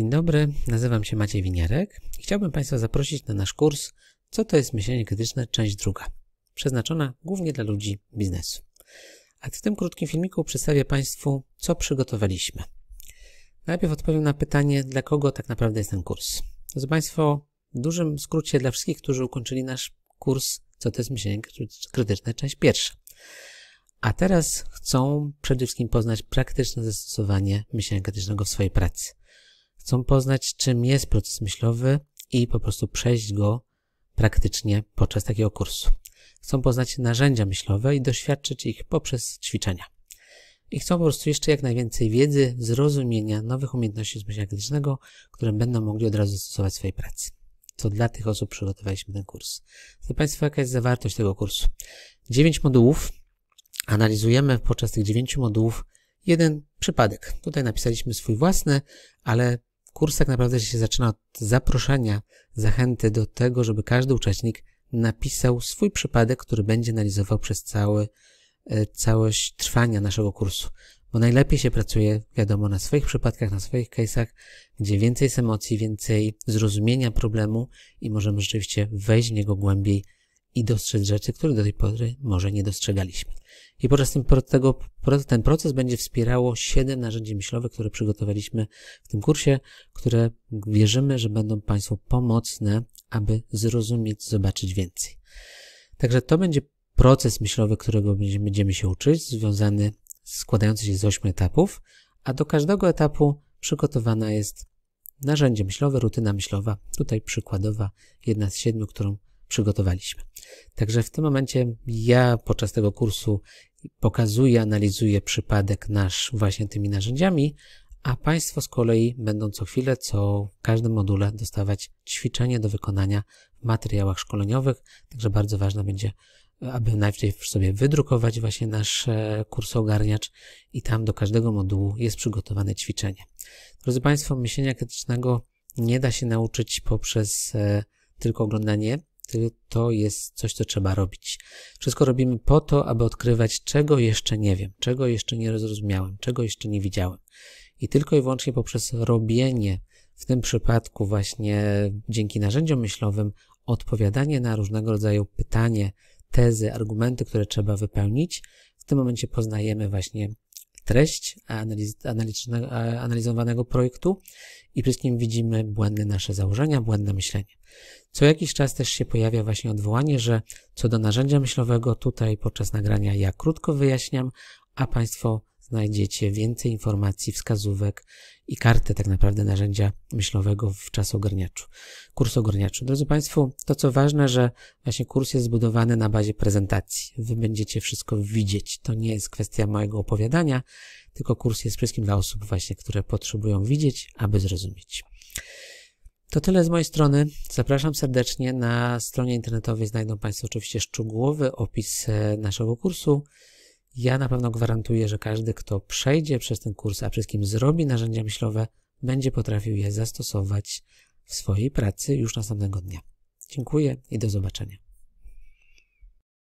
Dzień dobry, nazywam się Maciej Winiarek i chciałbym Państwa zaprosić na nasz kurs Co to jest myślenie krytyczne, część druga, przeznaczona głównie dla ludzi biznesu. A w tym krótkim filmiku przedstawię Państwu, co przygotowaliśmy. Najpierw odpowiem na pytanie, dla kogo tak naprawdę jest ten kurs. Drodzy Państwo, w dużym skrócie dla wszystkich, którzy ukończyli nasz kurs Co to jest myślenie krytyczne, część pierwsza. A teraz chcą przede wszystkim poznać praktyczne zastosowanie myślenia krytycznego w swojej pracy. Chcą poznać, czym jest proces myślowy i po prostu przejść go praktycznie podczas takiego kursu. Chcą poznać narzędzia myślowe i doświadczyć ich poprzez ćwiczenia. I chcą po prostu jeszcze jak najwięcej wiedzy, zrozumienia, nowych umiejętności z myślenia krytycznego, które będą mogli od razu stosować w swojej pracy. To dla tych osób przygotowaliśmy ten kurs. Chcę Państwu, jaka jest zawartość tego kursu. Dziewięć modułów. Analizujemy podczas tych dziewięciu modułów jeden przypadek. Tutaj napisaliśmy swój własny, ale Kurs tak naprawdę się zaczyna od zaproszenia, zachęty do tego, żeby każdy uczestnik napisał swój przypadek, który będzie analizował przez cały, e, całość trwania naszego kursu. Bo najlepiej się pracuje, wiadomo, na swoich przypadkach, na swoich case'ach, gdzie więcej jest emocji, więcej zrozumienia problemu i możemy rzeczywiście wejść w niego głębiej i dostrzec rzeczy, które do tej pory może nie dostrzegaliśmy. I podczas tym, tego, ten proces będzie wspierało siedem narzędzi myślowych, które przygotowaliśmy w tym kursie, które wierzymy, że będą Państwu pomocne, aby zrozumieć, zobaczyć więcej. Także to będzie proces myślowy, którego będziemy się uczyć, związany, składający się z ośmiu etapów, a do każdego etapu przygotowana jest narzędzie myślowe, rutyna myślowa, tutaj przykładowa, jedna z siedmiu, którą przygotowaliśmy. Także w tym momencie ja podczas tego kursu pokazuję, analizuję przypadek nasz właśnie tymi narzędziami, a Państwo z kolei będą co chwilę, co w każdym module dostawać ćwiczenie do wykonania w materiałach szkoleniowych, także bardzo ważne będzie, aby najpierw sobie wydrukować właśnie nasz e, kurs ogarniacz i tam do każdego modułu jest przygotowane ćwiczenie. Drodzy Państwo, myślenia krytycznego nie da się nauczyć poprzez e, tylko oglądanie to jest coś, co trzeba robić. Wszystko robimy po to, aby odkrywać, czego jeszcze nie wiem, czego jeszcze nie zrozumiałem, czego jeszcze nie widziałem. I tylko i wyłącznie poprzez robienie, w tym przypadku właśnie dzięki narzędziom myślowym, odpowiadanie na różnego rodzaju pytanie, tezy, argumenty, które trzeba wypełnić, w tym momencie poznajemy właśnie treść analiz, analizowanego projektu i przede wszystkim widzimy błędne nasze założenia, błędne myślenie. Co jakiś czas też się pojawia właśnie odwołanie, że co do narzędzia myślowego, tutaj podczas nagrania ja krótko wyjaśniam, a Państwo znajdziecie więcej informacji, wskazówek i kartę tak naprawdę narzędzia myślowego w czasogarniaczu, kurs ogarniaczu. Drodzy Państwo, to co ważne, że właśnie kurs jest zbudowany na bazie prezentacji. Wy będziecie wszystko widzieć. To nie jest kwestia mojego opowiadania, tylko kurs jest wszystkim dla osób właśnie, które potrzebują widzieć, aby zrozumieć. To tyle z mojej strony. Zapraszam serdecznie. Na stronie internetowej znajdą Państwo oczywiście szczegółowy opis e, naszego kursu. Ja na pewno gwarantuję, że każdy, kto przejdzie przez ten kurs, a wszystkim zrobi narzędzia myślowe, będzie potrafił je zastosować w swojej pracy już następnego dnia. Dziękuję i do zobaczenia.